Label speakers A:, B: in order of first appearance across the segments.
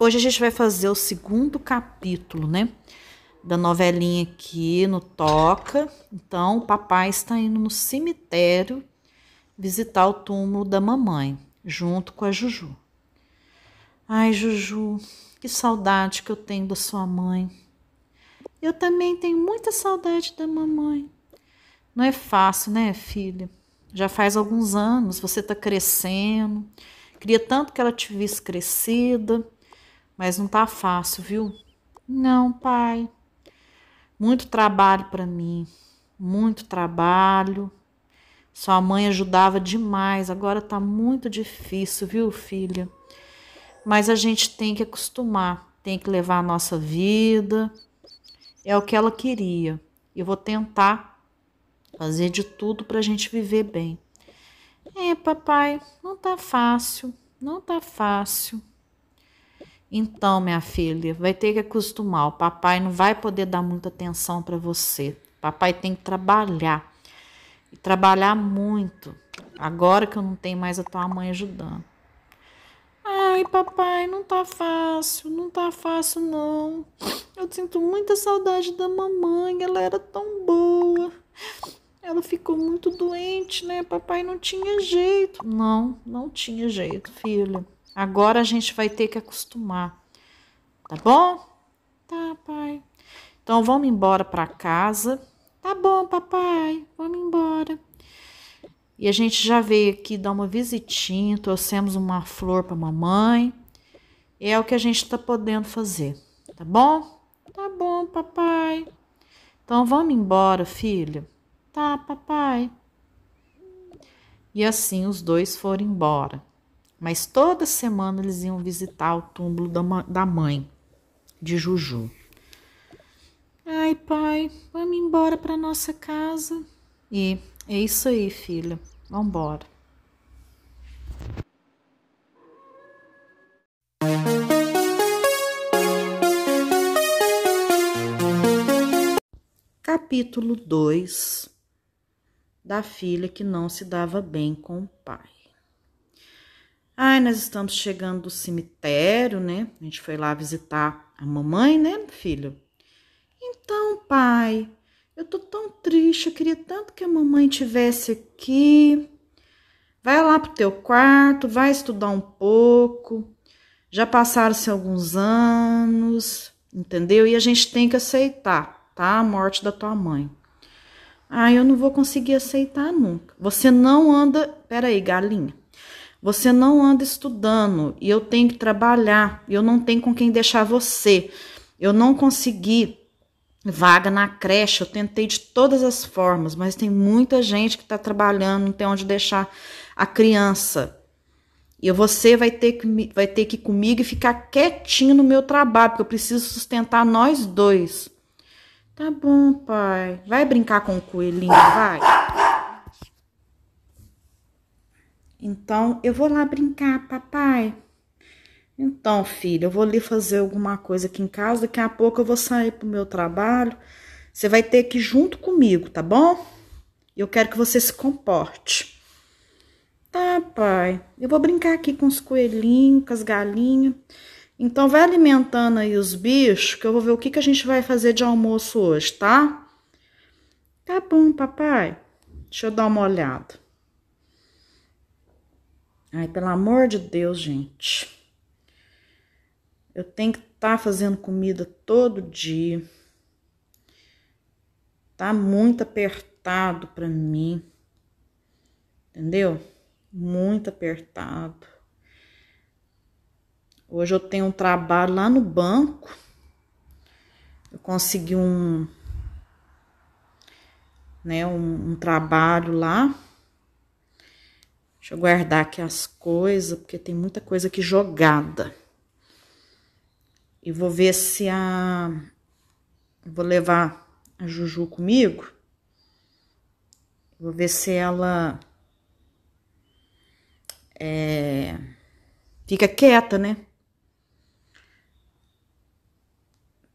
A: Hoje a gente vai fazer o segundo capítulo, né? Da novelinha aqui no Toca. Então, o papai está indo no cemitério visitar o túmulo da mamãe, junto com a Juju. Ai, Juju, que saudade que eu tenho da sua mãe. Eu também tenho muita saudade da mamãe. Não é fácil, né, filha? Já faz alguns anos, você está crescendo. Queria tanto que ela te visse crescida mas não tá fácil, viu? Não, pai. Muito trabalho para mim, muito trabalho. Sua mãe ajudava demais, agora tá muito difícil, viu, filha? Mas a gente tem que acostumar, tem que levar a nossa vida. É o que ela queria. Eu vou tentar fazer de tudo para a gente viver bem. É, papai, não tá fácil, não tá fácil. Então, minha filha, vai ter que acostumar. O papai não vai poder dar muita atenção para você. O papai tem que trabalhar. E trabalhar muito. Agora que eu não tenho mais a tua mãe ajudando. Ai, papai, não tá fácil, não tá fácil não. Eu sinto muita saudade da mamãe, ela era tão boa. Ela ficou muito doente, né? Papai não tinha jeito. Não, não tinha jeito, filha. Agora a gente vai ter que acostumar. Tá bom? Tá, pai. Então vamos embora para casa. Tá bom, papai. Vamos embora. E a gente já veio aqui dar uma visitinha, trouxemos uma flor para mamãe. é o que a gente está podendo fazer, tá bom? Tá bom, papai. Então vamos embora, filho. Tá, papai. E assim os dois foram embora mas toda semana eles iam visitar o túmulo da mãe de Juju. Ai, pai, vamos embora para nossa casa. E é isso aí, filha. Vamos embora. Capítulo 2 da filha que não se dava bem com o pai. Ai, nós estamos chegando do cemitério, né? A gente foi lá visitar a mamãe, né, filho? Então, pai, eu tô tão triste, eu queria tanto que a mamãe tivesse aqui. Vai lá pro teu quarto, vai estudar um pouco. Já passaram-se alguns anos, entendeu? E a gente tem que aceitar, tá? A morte da tua mãe. Ah, eu não vou conseguir aceitar nunca. Você não anda. Peraí, galinha. Você não anda estudando e eu tenho que trabalhar, eu não tenho com quem deixar você. Eu não consegui vaga na creche, eu tentei de todas as formas, mas tem muita gente que está trabalhando, não tem onde deixar a criança. E você vai ter, que, vai ter que ir comigo e ficar quietinho no meu trabalho, porque eu preciso sustentar nós dois. Tá bom, pai. Vai brincar com o coelhinho, vai. Então, eu vou lá brincar, papai. Então, filha, eu vou ali fazer alguma coisa aqui em casa. Daqui a pouco eu vou sair pro meu trabalho. Você vai ter que ir junto comigo, tá bom? Eu quero que você se comporte. Tá, pai. Eu vou brincar aqui com os coelhinhos, com as galinhas. Então, vai alimentando aí os bichos, que eu vou ver o que, que a gente vai fazer de almoço hoje, tá? Tá bom, papai. Deixa eu dar uma olhada. Ai, pelo amor de Deus, gente. Eu tenho que estar tá fazendo comida todo dia. Tá muito apertado para mim. Entendeu? Muito apertado. Hoje eu tenho um trabalho lá no banco. Eu consegui um né, um, um trabalho lá Deixa eu guardar aqui as coisas, porque tem muita coisa aqui jogada. E vou ver se a... Vou levar a Juju comigo. Vou ver se ela... É... Fica quieta, né?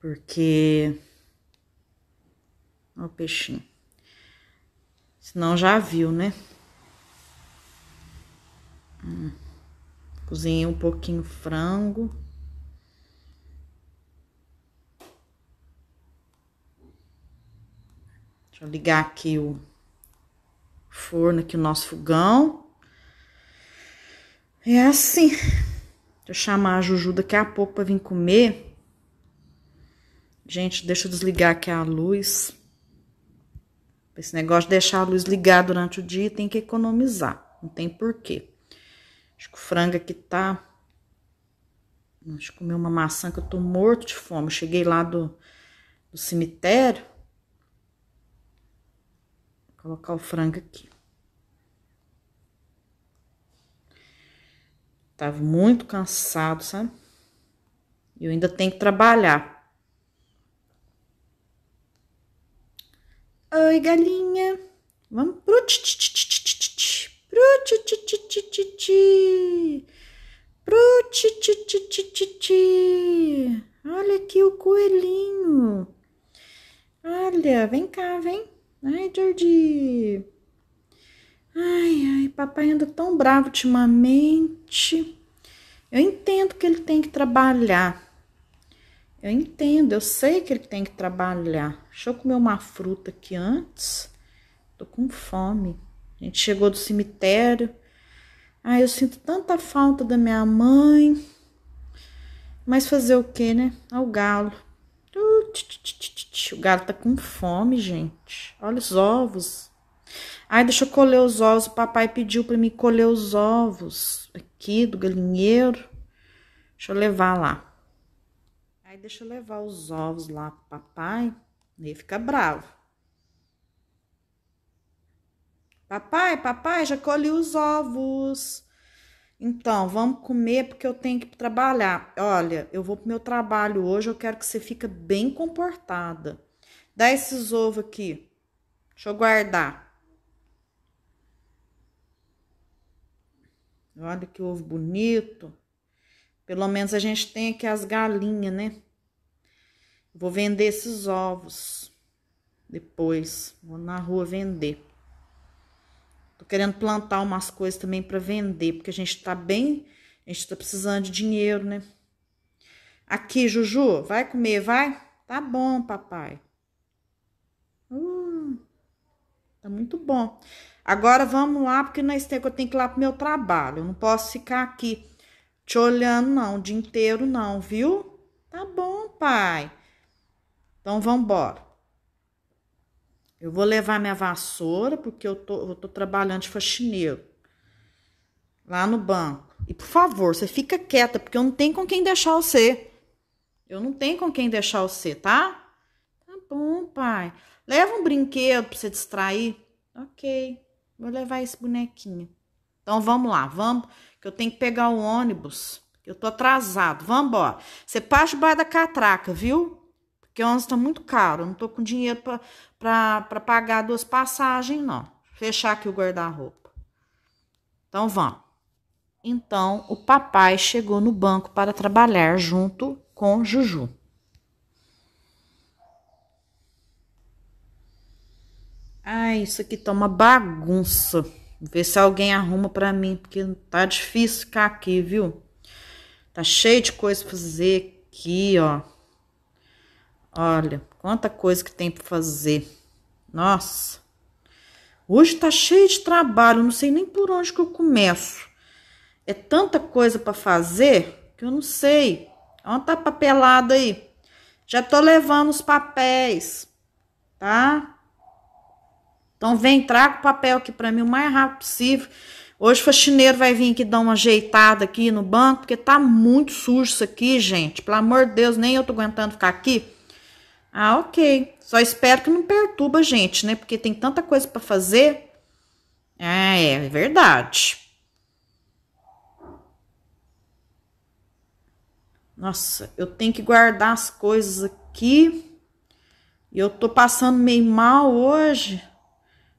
A: Porque... Olha o peixinho. Senão já viu, né? Cozinhei um pouquinho frango. Deixa eu ligar aqui o forno, aqui o nosso fogão. É assim. Deixa eu chamar a Juju daqui a pouco pra vir comer. Gente, deixa eu desligar aqui a luz. Esse negócio de deixar a luz ligada durante o dia tem que economizar. Não tem porquê. Acho que o frango aqui tá... Acho que comi uma maçã que eu tô morto de fome. Cheguei lá do, do cemitério. Vou colocar o frango aqui. Tava muito cansado, sabe? E eu ainda tenho que trabalhar. Oi, galinha. Vamos pro tch, tch, tch. Prutititititi. Prutititititi. Olha aqui o coelhinho. Olha, vem cá, vem. Ai, Jordi. Ai, ai, papai anda tão bravo ultimamente. Eu entendo que ele tem que trabalhar. Eu entendo, eu sei que ele tem que trabalhar. Deixa eu comer uma fruta aqui antes. Tô com fome. A gente chegou do cemitério. Ah, eu sinto tanta falta da minha mãe. Mas fazer o quê, né? Ao galo. O galo tá com fome, gente. Olha os ovos. Ai, deixa eu colher os ovos. O papai pediu para mim colher os ovos aqui do galinheiro. Deixa eu levar lá. Aí deixa eu levar os ovos lá pro papai. Ele fica bravo. Papai, papai, já colhi os ovos. Então, vamos comer porque eu tenho que trabalhar. Olha, eu vou pro meu trabalho hoje, eu quero que você fique bem comportada. Dá esses ovos aqui. Deixa eu guardar. Olha que ovo bonito. Pelo menos a gente tem aqui as galinhas, né? Vou vender esses ovos depois. Vou na rua vender. Tô querendo plantar umas coisas também para vender, porque a gente tá bem, a gente tá precisando de dinheiro, né? Aqui, Juju, vai comer, vai? Tá bom, papai. Hum, tá muito bom. Agora vamos lá, porque nós tem, eu tenho que ir lá pro meu trabalho. Eu não posso ficar aqui te olhando, não, o dia inteiro, não, viu? Tá bom, pai. Então, vamos embora. Eu vou levar minha vassoura, porque eu tô, eu tô trabalhando de faxineiro lá no banco. E por favor, você fica quieta, porque eu não tenho com quem deixar você. Eu não tenho com quem deixar você, tá? Tá bom, pai. Leva um brinquedo pra você distrair. Ok, vou levar esse bonequinho. Então vamos lá, vamos, que eu tenho que pegar o ônibus. Eu tô atrasado. Vamos embora. Você passa debaixo da catraca, viu? porque 11 está muito caro, não estou com dinheiro para pagar duas passagens, não. Fechar aqui o guarda-roupa. Então, vamos. Então, o papai chegou no banco para trabalhar junto com Juju. Ai, ah, isso aqui tá uma bagunça. Ver se alguém arruma para mim, porque tá difícil ficar aqui, viu? Tá cheio de coisa pra fazer aqui, ó. Olha, quanta coisa que tem para fazer. Nossa. Hoje tá cheio de trabalho, não sei nem por onde que eu começo. É tanta coisa para fazer que eu não sei. Olha tá papelado aí? Já tô levando os papéis, tá? Então vem, traga o papel aqui para mim o mais rápido possível. Hoje o faxineiro vai vir aqui dar uma ajeitada aqui no banco, porque tá muito sujo isso aqui, gente. Pelo amor de Deus, nem eu tô aguentando ficar aqui. Ah, ok. Só espero que não perturba a gente, né? Porque tem tanta coisa para fazer. Ah, é verdade. Nossa, eu tenho que guardar as coisas aqui. E eu tô passando meio mal hoje.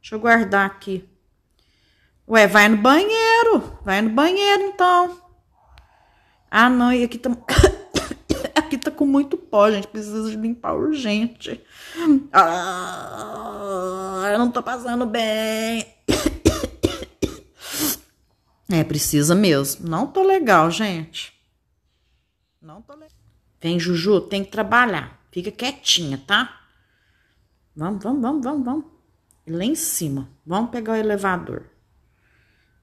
A: Deixa eu guardar aqui. Ué, vai no banheiro. Vai no banheiro, então. Ah, não, e aqui tá... aqui tá com muito pó, gente. Preciso limpar urgente. Ah, eu não tô passando bem. É, precisa mesmo. Não tô legal, gente. Não tô legal. Vem, Juju, tem que trabalhar. Fica quietinha, tá? Vamos, vamos, vamos, vamos, vamos. Lá em cima. Vamos pegar o elevador.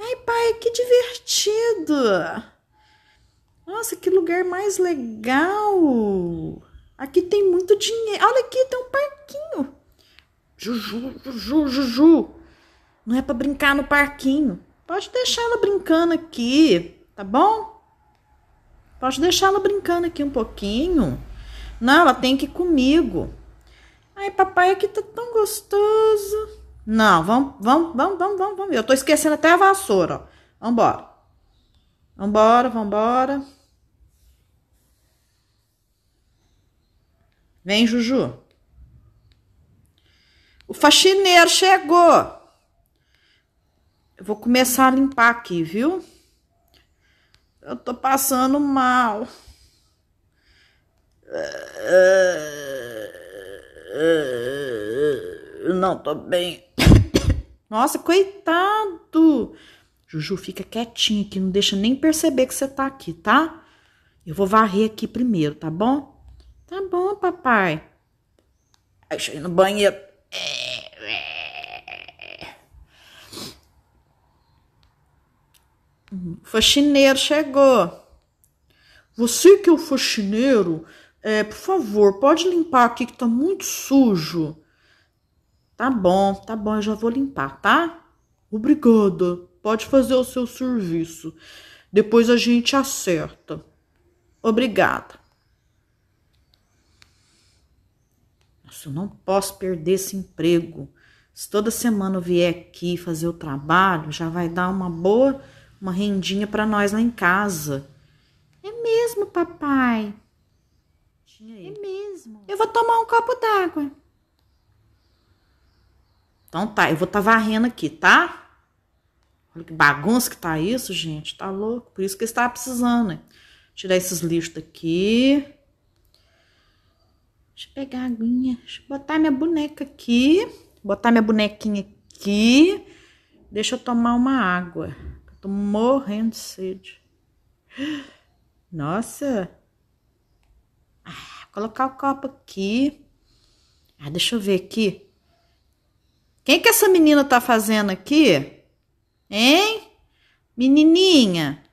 A: Ai, pai, que divertido! Nossa, que lugar mais legal! Aqui tem muito dinheiro. Olha aqui, tem um parquinho. Juju, Juju, Juju. Não é para brincar no parquinho. Pode deixar ela brincando aqui, tá bom? Pode deixar ela brincando aqui um pouquinho. Não, ela tem que ir comigo. Ai, papai, aqui tá tão gostoso. Não, vamos, vamos, vamos, vamos, vamos. Eu tô esquecendo até a vassoura, ó. Vambora. Vambora, vambora. Vem, Juju. O faxineiro chegou. Eu vou começar a limpar aqui, viu? Eu tô passando mal. Eu não tô bem. Nossa, coitado. Juju, fica quietinho aqui, não deixa nem perceber que você tá aqui, tá? Eu vou varrer aqui primeiro, tá bom? Tá bom, papai. Deixa eu ir no banheiro. O faxineiro chegou. Você que é o faxineiro, é, por favor, pode limpar aqui que tá muito sujo. Tá bom, tá bom, eu já vou limpar, tá? Obrigada. Pode fazer o seu serviço. Depois a gente acerta. Obrigada. março, não posso perder esse emprego. Se toda semana eu vier aqui fazer o trabalho, já vai dar uma boa, uma rendinha para nós lá em casa. É mesmo, papai? É mesmo. Eu vou tomar um copo d'água. Então tá, eu vou estar tá varrendo aqui, tá? Olha que bagunça que tá isso, gente. Tá louco. Por isso que está precisando, né? Tirar esses lixos daqui. Deixa eu pegar a aguinha. Deixa eu botar minha boneca aqui. Botar minha bonequinha aqui. Deixa eu tomar uma água. Eu tô morrendo de sede. Nossa. Ah, colocar o copo aqui. Ah, deixa eu ver aqui. Quem que essa menina tá fazendo aqui? Hein? Menininha.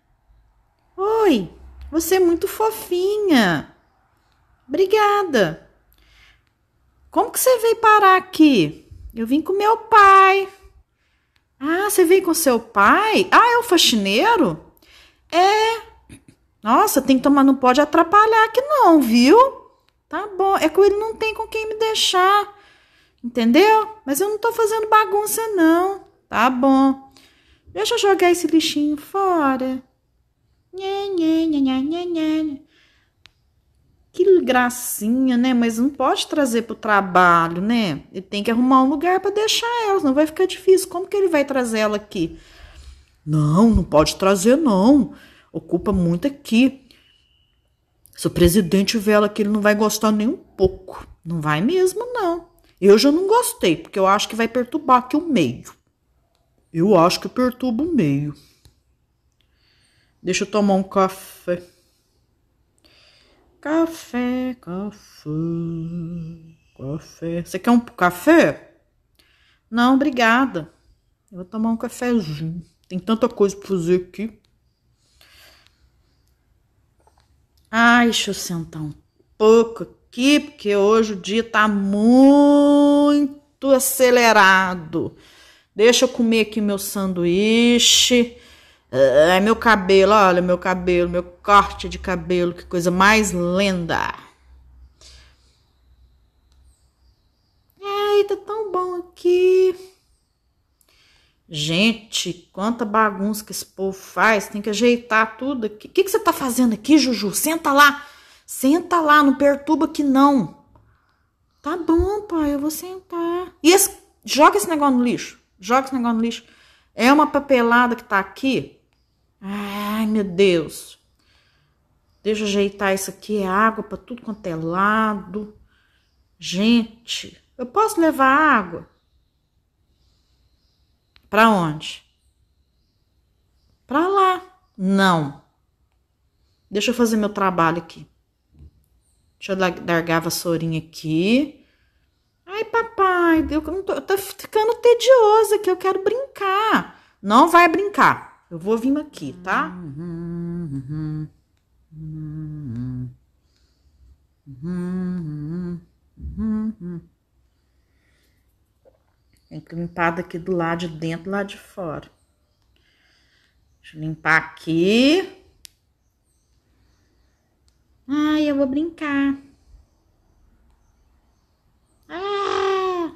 A: Oi, você é muito fofinha. Obrigada. Como que você veio parar aqui? Eu vim com meu pai. Ah, você veio com seu pai? Ah, é o faxineiro? É. Nossa, tem que tomar, não pode atrapalhar aqui não, viu? Tá bom, é que ele não tem com quem me deixar. Entendeu? Mas eu não tô fazendo bagunça não. Tá bom. Deixa eu jogar esse lixinho fora. Nha, nha, nha, nha, nha, nha que gracinha, né? Mas não pode trazer para o trabalho, né? Ele tem que arrumar um lugar para deixar ela, não vai ficar difícil. Como que ele vai trazer ela aqui? Não, não pode trazer, não. Ocupa muito aqui. Se o presidente vê ela aqui, ele não vai gostar nem um pouco. Não vai mesmo, não. Eu já não gostei, porque eu acho que vai perturbar aqui o meio. Eu acho que perturba o meio. Deixa eu tomar um café. Café, café, café. Você quer um café? Não, obrigada. Eu vou tomar um cafezinho. Tem tanta coisa pra fazer aqui. Ai, deixa eu sentar um pouco aqui, porque hoje o dia tá muito acelerado. Deixa eu comer aqui meu sanduíche. É, é meu cabelo, olha meu cabelo, meu corte de cabelo, que coisa mais lenda. Ai, tá tão bom aqui. Gente, quanta bagunça que esse povo faz. Tem que ajeitar tudo aqui. O que, que você tá fazendo aqui, Juju? Senta lá. Senta lá, não perturba aqui não. Tá bom, pai, eu vou sentar. E esse, joga esse negócio no lixo. Joga esse negócio no lixo. É uma papelada que tá aqui Ai, meu Deus. Deixa eu ajeitar isso aqui, é água para tudo quanto é lado. Gente, eu posso levar água? Para onde? Para lá. Não. Deixa eu fazer meu trabalho aqui. Deixa eu largar a vassourinha aqui. Ai, papai, eu, tô, eu tô ficando tediosa aqui, eu quero brincar. Não vai brincar. Eu vou vir aqui, tá? Tem que limpar daqui do lado de dentro, do lado de fora. Deixa eu limpar aqui. Ai, eu vou brincar. Ah!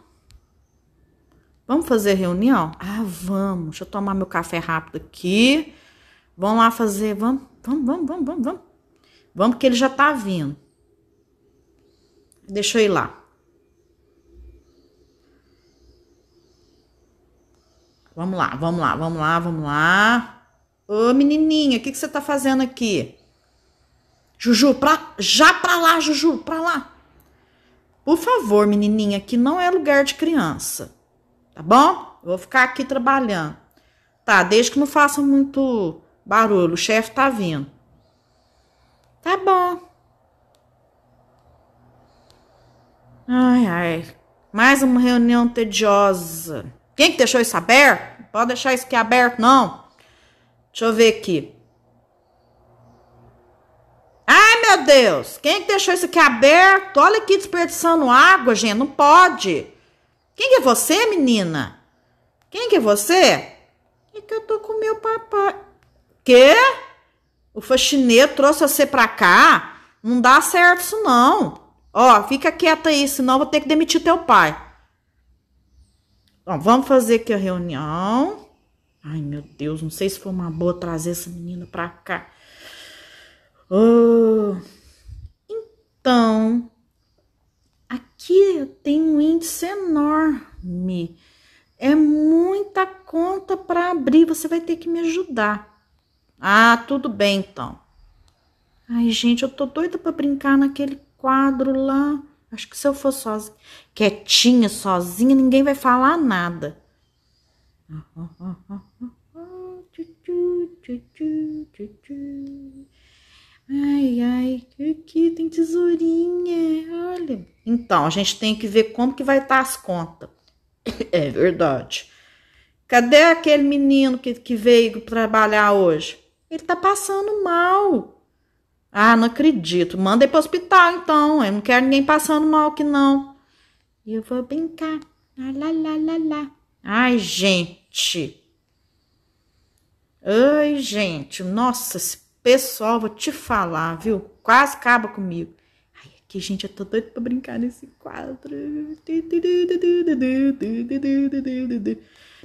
A: Vamos fazer reunião? Ah, vamos. Deixa eu tomar meu café rápido aqui. Vamos lá fazer, vamos, vamos, vamos, vamos, vamos. Vamos, vamos ele já tá vindo. Deixa eu ir lá. Vamos lá, vamos lá, vamos lá, vamos lá. Ô, menininha, o que, que você tá fazendo aqui? Juju, pra, já pra lá, Juju, pra lá. Por favor, menininha, aqui não é lugar de criança. Tá bom? vou ficar aqui trabalhando. Tá, desde que não faça muito barulho, o chefe tá vindo. Tá bom. Ai, ai. Mais uma reunião tediosa. Quem que deixou isso aberto? pode deixar isso aqui aberto, não. Deixa eu ver aqui. Ai, meu Deus! Quem que deixou isso aqui aberto? Olha aqui desperdiçando água, gente. Não pode. Quem que é você, menina? Quem que é você? É que eu tô com meu papai. Quê? O faxineiro trouxe você pra cá? Não dá certo isso não. Ó, fica quieta aí, senão eu vou ter que demitir teu pai. Bom, vamos fazer aqui a reunião. Ai, meu Deus, não sei se foi uma boa trazer essa menina pra cá. Oh. Então, aqui eu tenho um índice enorme é muita conta para abrir, você vai ter que me ajudar. Ah, tudo bem então. Ai, gente, eu tô doida para brincar naquele quadro lá. Acho que se eu for sozinha, quietinha, sozinha, ninguém vai falar nada. Ai, ai, aqui tem tesourinha, olha. Então, a gente tem que ver como que vai estar tá as contas. É verdade. Cadê aquele menino que, que veio trabalhar hoje? Ele tá passando mal. Ah, não acredito. Manda ele pro hospital, então. Eu não quero ninguém passando mal que não. Eu vou brincar. Lá, ah, lá, lá, lá, lá. Ai, gente. Ai, gente. Nossa, esse pessoal, vou te falar, viu? Quase acaba comigo. Que, gente, eu tô doido pra brincar nesse quadro.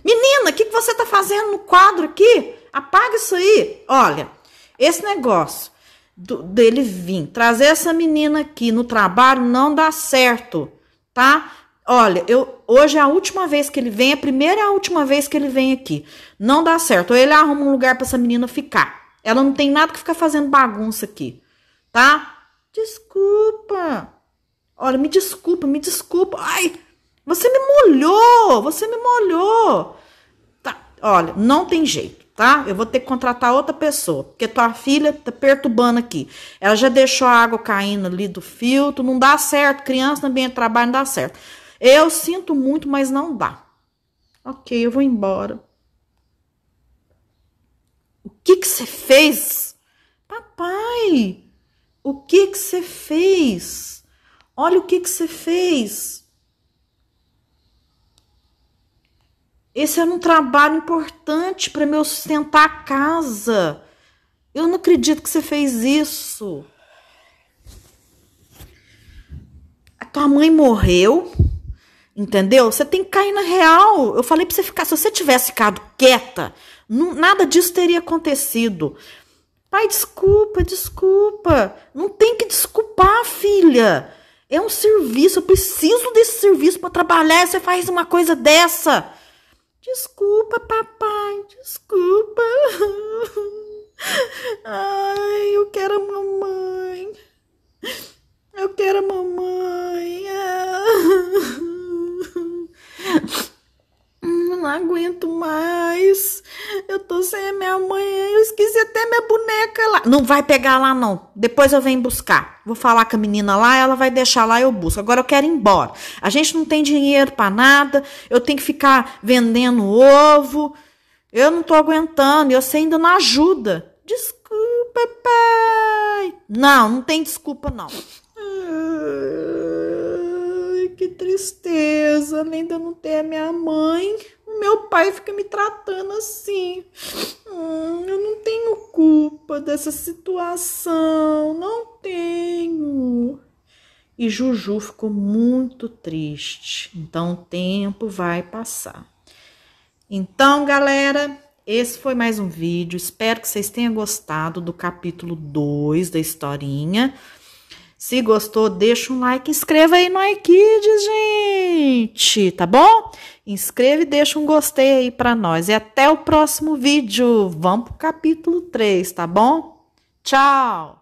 A: Menina, o que, que você tá fazendo no quadro aqui? Apaga isso aí. Olha, esse negócio do, dele vir trazer essa menina aqui no trabalho não dá certo, tá? Olha, eu hoje é a última vez que ele vem, a primeira e a última vez que ele vem aqui. Não dá certo. Ou ele arruma um lugar para essa menina ficar. Ela não tem nada que ficar fazendo bagunça aqui, tá? Desculpa. Olha, me desculpa, me desculpa. Ai, você me molhou, você me molhou. Tá, olha, não tem jeito, tá? Eu vou ter que contratar outra pessoa, porque tua filha tá perturbando aqui. Ela já deixou a água caindo ali do filtro, não dá certo. Criança no ambiente de trabalho não dá certo. Eu sinto muito, mas não dá. Ok, eu vou embora. O que que você fez? Papai, o que que você fez? Olha o que que você fez. Esse era um trabalho importante para me sustentar a casa. Eu não acredito que você fez isso. A tua mãe morreu, entendeu? Você tem que cair na real. Eu falei para você ficar. Se você tivesse ficado quieta, não, nada disso teria acontecido. Pai, desculpa, desculpa. Não tem que desculpar, filha. É um serviço, eu preciso desse serviço para trabalhar. Você faz uma coisa dessa. Desculpa, papai, desculpa. Ai, eu quero a mamãe. Eu quero a mamãe. não aguento mais. Eu tô sem a minha mãe, eu esqueci até minha boneca lá. Não vai pegar lá, não. Depois eu venho buscar. Vou falar com a menina lá, ela vai deixar lá, eu busco. Agora eu quero ir embora. A gente não tem dinheiro para nada, eu tenho que ficar vendendo ovo. Eu não tô aguentando, e você ainda não ajuda. Desculpa, pai. Não, não tem desculpa, não. Ai, que tristeza, ainda não tem a minha mãe. Meu pai fica me tratando assim. Hum, eu não tenho culpa dessa situação, não tenho. E Juju ficou muito triste. Então o tempo vai passar. Então, galera, esse foi mais um vídeo. Espero que vocês tenham gostado do capítulo 2 da historinha. Se gostou, deixa um like, inscreva aí no iKids, gente, tá bom? Inscreva e deixa um gostei aí para nós. E até o próximo vídeo. Vamos pro capítulo 3, tá bom? Tchau!